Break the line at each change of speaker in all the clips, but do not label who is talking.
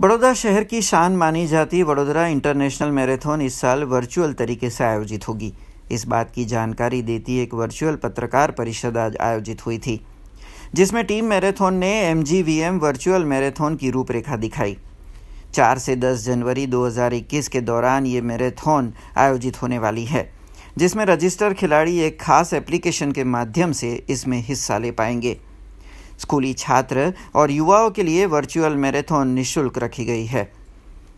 बड़ौदा शहर की शान मानी जाती वडोदरा इंटरनेशनल मैराथन इस साल वर्चुअल तरीके से आयोजित होगी इस बात की जानकारी देती एक वर्चुअल पत्रकार परिषद आज आयोजित हुई थी जिसमें टीम मैराथन ने एम वर्चुअल मैराथन की रूपरेखा दिखाई चार से दस जनवरी 2021 के दौरान ये मैराथन आयोजित होने वाली है जिसमें रजिस्टर खिलाड़ी एक खास एप्लीकेशन के माध्यम से इसमें हिस्सा ले पाएंगे स्कूली छात्र और युवाओं के लिए वर्चुअल मैराथन निशुल्क रखी गई है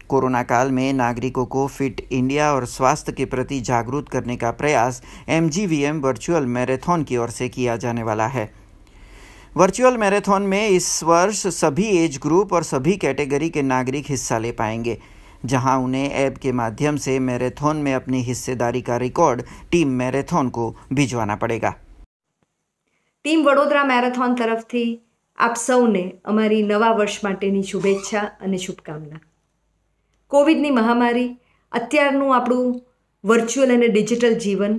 कोरोना काल में नागरिकों को फिट इंडिया और स्वास्थ्य के प्रति जागरूक करने का प्रयास एम वर्चुअल मैराथन की ओर से किया जाने वाला है वर्चुअल मैराथन में इस वर्ष सभी एज ग्रुप और सभी कैटेगरी के नागरिक हिस्सा ले पाएंगे जहां उन्हें ऐप के माध्यम से मैराथन में अपनी हिस्सेदारी का रिकॉर्ड टीम मैराथन को भिजवाना पड़ेगा
ટીમ વડોદરા મેરેથોન તરફથી આપ સૌને અમારી નવા વર્ષ માટેની શુભેચ્છા અને શુભકામના કોવિડની મહામારી અત્યારનું આપણું વર્ચ્યુઅલ અને ડિજિટલ જીવન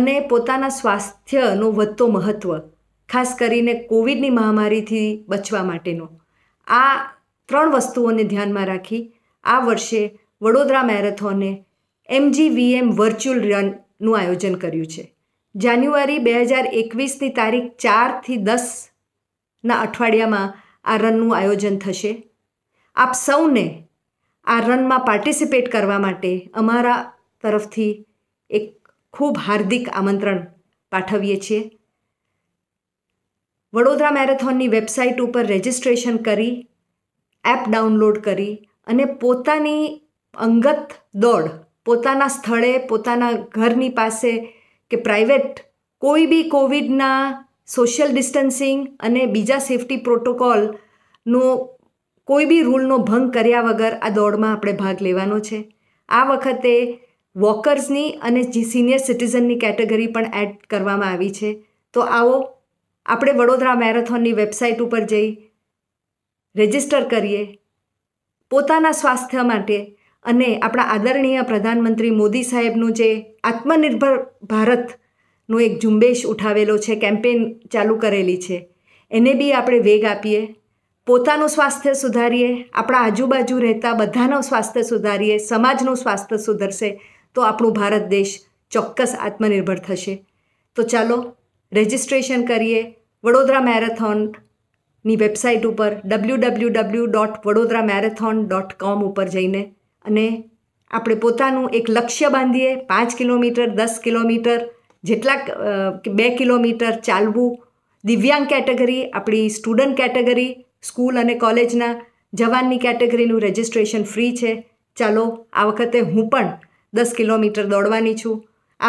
અને પોતાના સ્વાસ્થ્યનો વધતો મહત્ત્વ ખાસ કરીને કોવિડની મહામારીથી બચવા માટેનો આ ત્રણ વસ્તુઓને ધ્યાનમાં રાખી આ વર્ષે વડોદરા મેરેથોને એમજીવીએમ વર્ચ્યુઅલ રનનું આયોજન કર્યું છે જાન્યુઆરી બે હજાર એકવીસની તારીખ ચારથી દસના અઠવાડિયામાં આ રનનું આયોજન થશે આપ સૌને આ રનમાં પાર્ટિસિપેટ કરવા માટે અમારા તરફથી એક ખૂબ હાર્દિક આમંત્રણ પાઠવીએ છીએ વડોદરા મેરેથોનની વેબસાઇટ ઉપર રજિસ્ટ્રેશન કરી એપ ડાઉનલોડ કરી અને પોતાની અંગત દોડ પોતાના સ્થળે પોતાના ઘરની પાસે કે પ્રાઇવેટ કોઈ બી કોવિડના સોશિયલ ડિસ્ટન્સિંગ અને બીજા સેફટી પ્રોટોકોલનો કોઈ બી રૂલનો ભંગ કર્યા વગર આ દોડમાં આપણે ભાગ લેવાનો છે આ વખતે વોકર્સની અને સિનિયર સિટીઝનની કેટેગરી પણ એડ કરવામાં આવી છે તો આવો આપણે વડોદરા મેરેથોનની વેબસાઇટ ઉપર જઈ રજિસ્ટર કરીએ પોતાના સ્વાસ્થ્ય માટે અને આપણા આદરણીય પ્રધાનમંત્રી મોદી સાહેબનું જે આત્મનિર્ભર ભારતનો એક ઝુંબેશ ઉઠાવેલો છે કેમ્પેન ચાલુ કરેલી છે એને બી આપણે વેગ આપીએ પોતાનું સ્વાસ્થ્ય સુધારીએ આપણા આજુબાજુ રહેતા બધાનું સ્વાસ્થ્ય સુધારીએ સમાજનું સ્વાસ્થ્ય સુધરશે તો આપણું ભારત દેશ ચોક્કસ આત્મનિર્ભર થશે તો ચાલો રજિસ્ટ્રેશન કરીએ વડોદરા મેરેથોનની વેબસાઇટ ઉપર W W W dot Vadodara marathon dot com ઉપર જઈને અને આપણે પોતાનું એક લક્ષ્ય બાંધીએ પાંચ કિલોમીટર દસ કિલોમીટર જેટલા બે કિલોમીટર ચાલવું દિવ્યાંગ કેટેગરી આપણી સ્ટુડન્ટ કેટેગરી સ્કૂલ અને કોલેજના જવાનની કેટેગરીનું રજિસ્ટ્રેશન ફ્રી છે ચાલો આ વખતે હું પણ દસ કિલોમીટર દોડવાની છું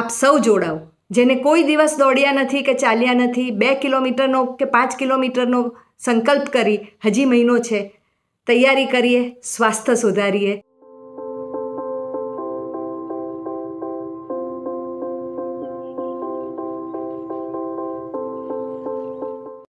આપ સૌ જોડાવ જેને કોઈ દિવસ દોડ્યા નથી કે ચાલ્યા નથી બે કિલોમીટરનો કે પાંચ કિલોમીટરનો સંકલ્પ કરી હજી મહિનો છે તૈયારી કરીએ સ્વાસ્થ્ય સુધારીએ